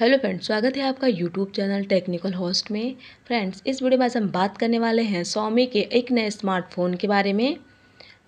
hello friends स्वागत है आपका यूट्यूब चैनल टेक्निकल होस्ट में फ्रेंड्स इस वीडियो में हम बात करने वाले हैं स्वामी के एक नए स्मार्टफोन के बारे में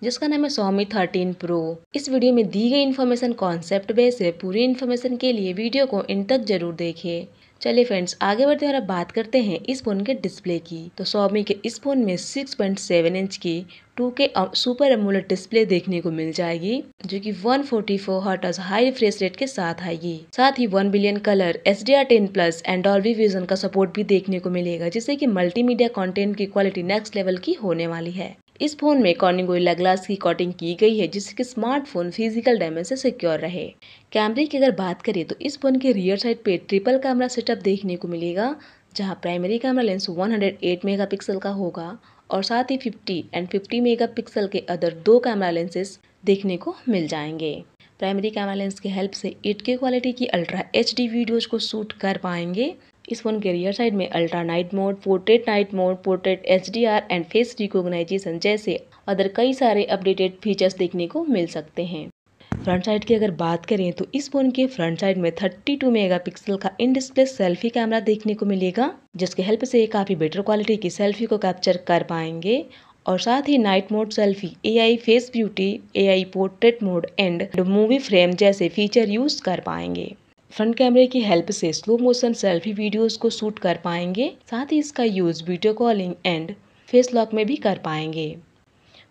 जिसका नाम है स्वामी थर्टीन प्रो इस वीडियो में दी गई इन्फॉर्मेशन कॉन्सेप्ट बेस है पूरी इन्फॉर्मेशन के लिए वीडियो को इन तक जरूर देखें चलिए फ्रेंड्स आगे बढ़ते हुए बात करते हैं इस फ़ोन के डिस्प्ले की तो सौमी के इस फ़ोन में 6.7 इंच की 2K सुपर एमुलेट डिस्प्ले देखने को मिल जाएगी जो कि 144 forty hertz high refresh rate के साथ आएगी साथ ही 1 billion colour S D R ten plus and Dolby Vision का सपोर्ट भी देखने को मिलेगा जिससे कि मल्टीमीडिया कंटेंट की क्वालिटी नेक्स्ट लेवल की होने वाली है इस फ़ोन में कॉर्निंगोइला ग्लास की कोटिंग की गई है जिससे कि स्मार्टफोन फिजिकल डैमेज से सिक्योर रहे कैमरे की अगर बात करें तो इस फ़ोन के रियर साइड पे ट्रिपल कैमरा सेटअप देखने को मिलेगा जहां प्राइमरी कैमरा लेंस 108 मेगापिक्सल का होगा और साथ ही 50 एंड 50 मेगापिक्सल के अदर दो कैमरा लेंसेज देखने को मिल जाएंगे प्राइमरी कैमरा लेंस की हेल्प से एट क्वालिटी की अल्ट्रा एच वीडियोज़ को शूट कर पाएंगे इस फोन के रियर साइड में ultra night mode portrait night mode portrait H and face recognization जैसे अदर कई सारे अपडेटेड फीचर्स देखने को मिल सकते हैं फ्रंट साइड की अगर बात करें तो इस फोन के फ्रंट साइड में 32 मेगापिक्सल का इन डिस्प्ले सेल्फी कैमरा देखने को मिलेगा जिसके हेल्प से काफ़ी बेटर क्वालिटी की सेल्फी को कैप्चर कर पाएंगे और साथ ही night mode selfie AI face beauty AI portrait mode and movie frame जैसे फीचर यूज कर पाएंगे फ्रंट कैमरे की हेल्प से स्लो मोशन सेल्फी वीडियोस को शूट कर पाएंगे साथ ही इसका use video calling and face lock में भी कर पाएंगे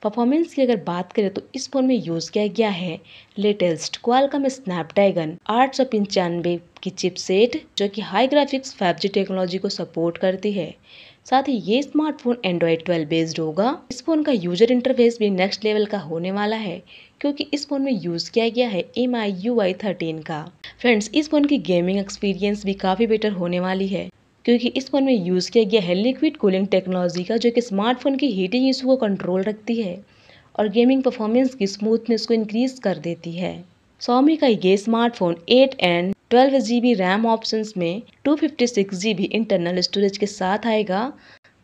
परफॉर्मेंस की अगर बात करें तो इस फ़ोन में यूज़ किया गया है लेटेस्ट क्वालकम स्नैपड्रैगन आठ सौ पंचानवे की चिपसेट जो कि high graphics five G technology को सपोर्ट करती है साथ ही ये स्मार्टफोन एंड्रॉयड 12 बेस्ड होगा इस फोन का यूजर इंटरफेस भी नेक्स्ट लेवल का होने वाला है क्योंकि इस फोन में यूज किया गया है M I U I thirteen का फ्रेंड्स इस फोन की गेमिंग एक्सपीरियंस भी काफी बेटर होने वाली है क्योंकि इस फ़ोन में यूज़ किया गया है लिक्विड कूलिंग टेक्नोलॉजी का जो कि स्मार्टफोन की हीटिंग इशू को कंट्रोल रखती है और गेमिंग परफॉर्मेंस की स्मूथनेस को इंक्रीज़ कर देती है सोमी का ये smartphone eight and twelve G B RAM option में two fifty six G B internal storage के साथ आएगा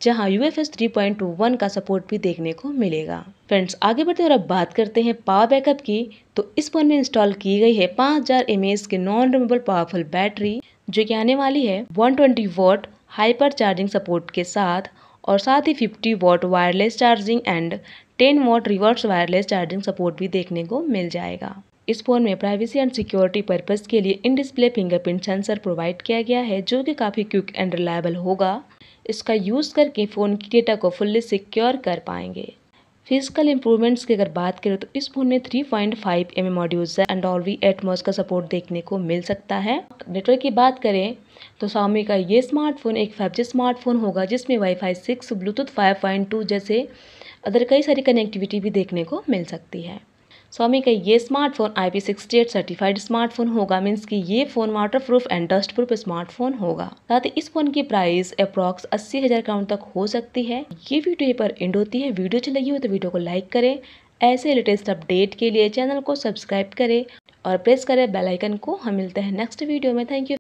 जहाँ U F S three point two one का सपोर्ट भी देखने को मिलेगा फ्रेंड्स आगे बढ़ते और अब बात करते हैं पावर बैकअप की तो इस फोन में इंस्टॉल की गई है 5000 हजार एम के नॉन रिमूवेबल पावरफुल बैटरी जो कि आने वाली है 120 twenty watt hyper charging support के साथ और साथ ही 50 watt wireless charging and 10 watt reverse wireless charging support भी देखने को मिल जाएगा इस फ़ोन में प्राइवेसी एंड सिक्योरिटी पर्पज़ के लिए in display fingerprint sensor provide किया गया है जो कि काफ़ी क्विक एंड रिलायबल होगा इसका यूज़ करके फ़ोन की डेटा को फुल्ली सिक्योर कर पाएंगे फिजिकल इंप्रूवमेंट्स की अगर बात करें तो इस फोन में 3.5 point five M M audio jack है एंड ऑलवी एटमोस का सपोर्ट देखने को मिल सकता है नेटवर्क की बात करें तो स्वामी का ये स्मार्टफोन एक फाइव जी स्मार्टफोन होगा जिसमें wifi six Bluetooth five point two जैसे अदर कई सारी कनेक्टिविटी भी देखने को मिल सकती है स्वामी का ये smartphone I P sixty eight certified smartphone होगा मीन्स कि ये phone waterproof and dustproof smartphone होगा साथ ही इस फोन की प्राइस अप्रॉक्स अस्सी हजार काउंट तक हो सकती है ये वीडियो पर एंड होती है वीडियो अच्छी लगी हो तो वीडियो को लाइक करे ऐसे लेटेस्ट अपडेट के लिए चैनल को सब्सक्राइब करें और प्रेस करें बेलाइकन को हम मिलते हैं नेक्स्ट वीडियो में थैंक यू